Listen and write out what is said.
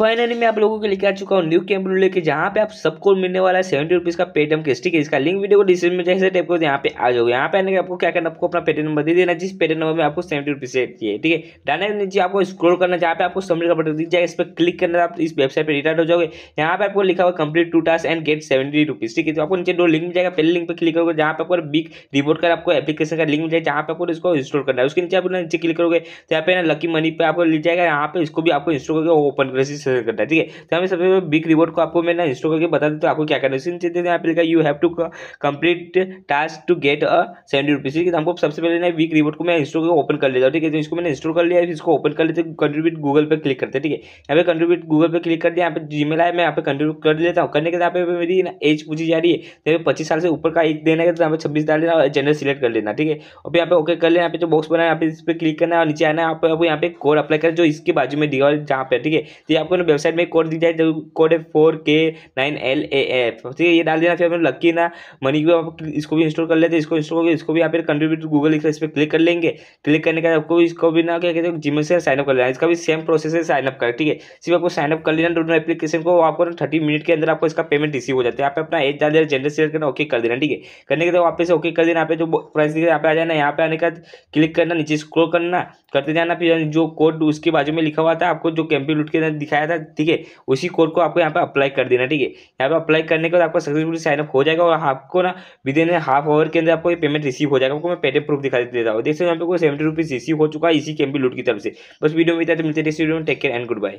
finally मैं आप लोगों के लिए आ चुका हूँ न्यू कैम्प लेके जहाँ पे आप सबको मिलने वाला है सेवेंटी रुपीज़ का पेटीएम के स्टिक है इसका लिंक वीडियो को डिस्क्रिप्शन में जैसे टाइप को यहाँ पे आ जाओगे यहाँ पे आने के आपको क्या करना आपको अपना पेटीएम नंबर दे देना जिस पेटीएम नंबर में आपको सेवेंटी रुपीज़ से दिए ठीक है डाने नीचे आपको स्क्रोल करना जहाँ पे आपको सबमिट का बटन दिख जाएगा इस पर क्लिक करना आप इस वेबसाइट पर रिटर्न हो जाओगे यहाँ पे आपको लिखा हुआ complete two task and get seventy rupees ठीक है तो आपको नीचे दो लिंक मिल जाएगा पहले लिंक पर क्लिक करोगे जहाँ पे आपको बिग रिपोर्ट कर आपको एप्लीकेशन का लिंक मिल जाएगा जहाँ पे आपको इसको इंस्टॉल करना है उसके नीचे आप नीचे क्लिक करोगे तो यहाँ पे लकी मनी पे आपको मिल जाएगा यहाँ पे इसको भी आपको इंस्टॉल करके ओपन कर इंस्टॉल करता है ठीक है तो हमें सबसे पहले बिग रिवॉर्ड को आपको मैं ना इंस्टॉल करके बता दूँ तो आपको क्या करना है सिंस यहाँ पे लिखा you have to complete task to get a seventy rupees ठीक है हमको सबसे पहले ना बिग रिवॉर्ड को मैं इंस्टॉल करके ओपन कर लेता हूँ ठीक है तो इसको मैंने इंस्टॉल कर लिया फिर इसको ओपन कर लेते कंट्रीब्यूट गूगल पर क्लिक करते ठीक है यहाँ पे कंट्रीब्यूट गूगल पर क्लिक कर दिया यहाँ पे जी मेल आया मैं यहाँ पे कंट्रीब्यूट कर लेता हूँ करने के यहाँ पे मेरी ना एज पूछी जा रही है यहाँ तो पच्चीस साल से ऊपर का एक देना है तो यहाँ पे छब्बीस डाल देना जनरल सिलेक्ट कर लेना ठीक है और यहाँ पे ओके कर लेना यहाँ पे जो बॉक्स बना है यहाँ पे इस पर क्लिक करना है और नीचे आना है आप यहाँ पे कोड अप्लाई कर जो इसके बाजू में दिया जहाँ पे ठीक है तो आप आपको ना वेबसाइट में कोड दी जाए जो कोड है फोर के नाइन एल ए एफ ठीक है ये डाल देना फिर अपने लक्की ना मनी को आप इसको भी इंस्टॉल कर लेते हैं इसको इंस्टॉल करके इसको भी यहाँ पर कंट्रीब्यूट गूगल इस पर क्लिक कर लेंगे क्लिक करने के बाद आपको इसको भी ना क्या कहते हैं जीमेल से साइनअप कर लेना इसका भी सेम प्रोसेस है साइनअप कर ठीक है सिर्फ आपको साइनअप कर लेना दोनों एप्लीकेशन को आपको थर्टी मिनट के अंदर आपको इसका पेमेंट रिसीव हो जाता है आप अपना एज डाल देना जेंडर सेलेक्ट करना ओके कर देना ठीक है करने के बाद वापस से ओके कर देना आप जो प्राइस यहाँ पे आ जाना यहाँ पे आने का क्लिक करना नीचे स्क्रोल करना करते जाना फिर जो कोड उसके बाजू में लिखा हुआ था आपको जो कैंपिंग लुट के दिखाया आया था ठीक है उसी कोड को आपको यहाँ पे अप्लाई कर देना ठीक है यहाँ पे अप्लाई करने के बाद आपको सक्सेसफुल साइनअप हो जाएगा और आपको ना विद इन हाफ आवर के अंदर आपको ये पेमेंट रिसीव हो जाएगा आपको मैं पेटे प्रूफ दिखा देता हूँ देख देखते यहाँ पे सेवेंटी रुपीज़ रिसीव हो चुका है इसी कैम्पी लूट की तरफ से बस वीडियो में मिलते हैं take care and good bye